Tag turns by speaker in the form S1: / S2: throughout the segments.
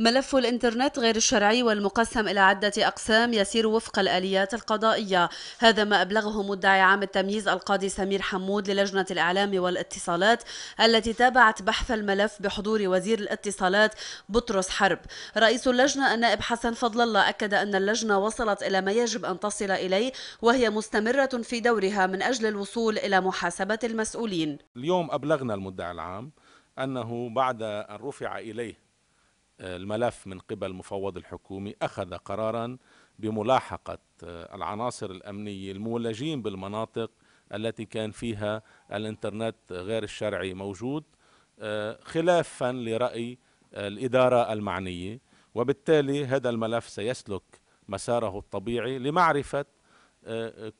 S1: ملف الإنترنت غير الشرعي والمقسم إلى عدة أقسام يسير وفق الآليات القضائية هذا ما أبلغه مدعي عام التمييز القاضي سمير حمود للجنة الإعلام والاتصالات التي تابعت بحث الملف بحضور وزير الاتصالات بطرس حرب رئيس اللجنة النائب حسن فضل الله أكد أن اللجنة وصلت إلى ما يجب أن تصل إليه وهي مستمرة في دورها من أجل الوصول إلى محاسبة المسؤولين اليوم أبلغنا المدعي العام أنه بعد أن رفع إليه
S2: الملف من قبل المفوض الحكومي أخذ قرارا بملاحقة آه، العناصر الأمنية المولجين بالمناطق التي كان فيها الإنترنت غير الشرعي موجود آه، خلافا لرأي آه، الإدارة المعنية وبالتالي هذا الملف سيسلك مساره الطبيعي لمعرفة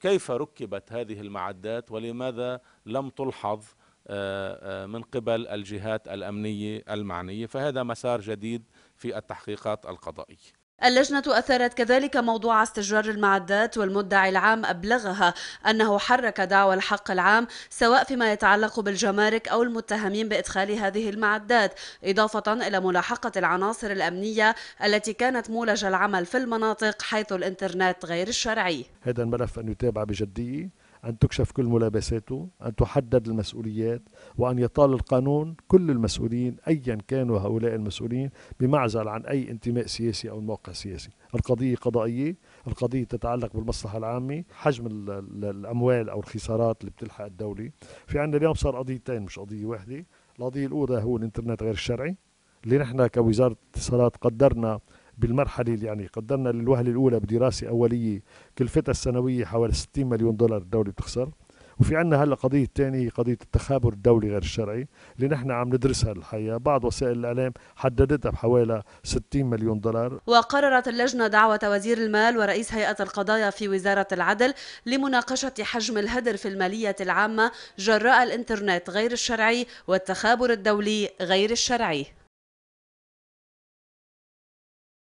S2: كيف ركبت هذه المعدات ولماذا لم تلحظ آه، آه، من قبل الجهات الأمنية المعنية فهذا مسار جديد في التحقيقات القضائية
S1: اللجنة أثارت كذلك موضوع استجرار المعدات والمدعي العام أبلغها أنه حرك دعوى الحق العام سواء فيما يتعلق بالجمارك أو المتهمين بإدخال هذه المعدات إضافة إلى ملاحقة العناصر الأمنية التي كانت مولج العمل في المناطق حيث الإنترنت غير الشرعي
S3: هذا الملف أن يتابع بجدية أن تكشف كل ملابساته أن تحدد المسؤوليات وأن يطال القانون كل المسؤولين أيا كانوا هؤلاء المسؤولين بمعزل عن أي انتماء سياسي أو موقع سياسي القضية قضائية القضية تتعلق بالمصلحة العامة حجم الأموال أو الخسارات اللي بتلحق الدولة في عندنا اليوم صار قضيتين مش قضية واحدة القضية الأولى هو الإنترنت غير الشرعي اللي نحن كوزارة اتصالات قدرنا بالمرحلة اللي يعني قدرنا للوهلة الأولى بدراسة أولية كلفتها السنوية حوالي 60 مليون دولار الدولة بتخسر وفي عنا هلا قضية تانية قضية التخابر الدولي غير الشرعي اللي نحن عم ندرسها الحقيقة بعض وسائل الإعلام حددتها بحوالي 60 مليون دولار
S1: وقررت اللجنة دعوة وزير المال ورئيس هيئة القضايا في وزارة العدل لمناقشة حجم الهدر في المالية العامة جراء الإنترنت غير الشرعي والتخابر الدولي غير الشرعي